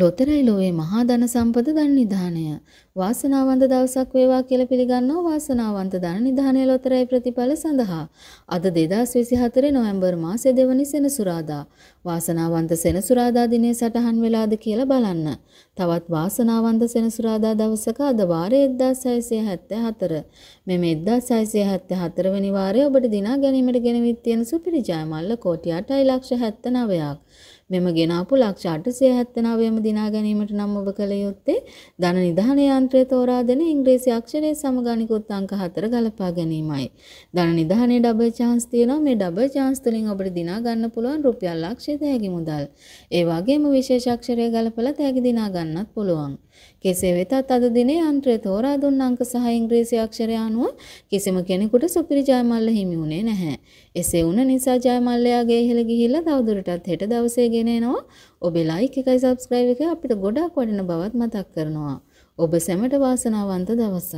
ලොතරැයි ලෝවේ මහා ධන සම්පත ධන නිධානය. වාසනාවන්ත දවසක් වේවා කියලා පිළිගන්නවා වාසනාවන්ත ධන නිධානය ලොතරැයි ප්‍රතිඵල සඳහා. අද 2024 නොවැම්බර් මාසේ දෙවනි සෙනසුරාදා. වාසනාවන්ත සෙනසුරාදා දිනේ සටහන් වෙලාද කියලා බලන්න. තවත් වාසනාවන්ත සෙනසුරාදා දවසක අද වාරය 1674. මෙම 1674 වෙනි වාරය ඔබට දිනා ගැනීමට ගෙනවිත් තියෙන සුපිරි ජයමල්ල කෝටි 8 ලක්ෂ 79ක්. මෙම ගෙනාපු ලක්ෂ 879ම දිනා ගැනීමට නම් ඔබ කළ යුත්තේ ධන නිධාන යන්ත්‍රය තෝරා දෙන ඉංග්‍රීසි අක්ෂරයේ සමගණිකුත් අංක 4 ගලපා ගැනීමයි. ධන නිධානයේ ඩබල් chance තියෙනවා. මේ ඩබල් chance තුලින් ඔබට දිනා ගන්න පුළුවන් රුපියල් ලක්ෂ තෑගි මුදල්. ඒ වගේම විශේෂ අක්ෂරය ගලපලා තෑගි දිනා ගන්නත් පුළුවන්. කෙසේ වෙතත් අද දිනේ යන්ත්‍රය තෝරා දුන්න අංක සහ ඉංග්‍රීසි අක්ෂරය අනුව කිසිම කෙනෙකුට සුපිරි ජයමල්ල හිමි වුණේ නැහැ. එසේ වුණ නිසා ජයමල්ලයාගේ ඉහළ ගිහිල්ලා තවදුරටත් හෙට දවසේ කරගෙන එනවා. ඔබේ ලයික් එකයි subscribe එක අපිට ගොඩක් වටින බවත් මතක් කරනවා. ඔබ සැමට වාසනාවන්ත දවසක්.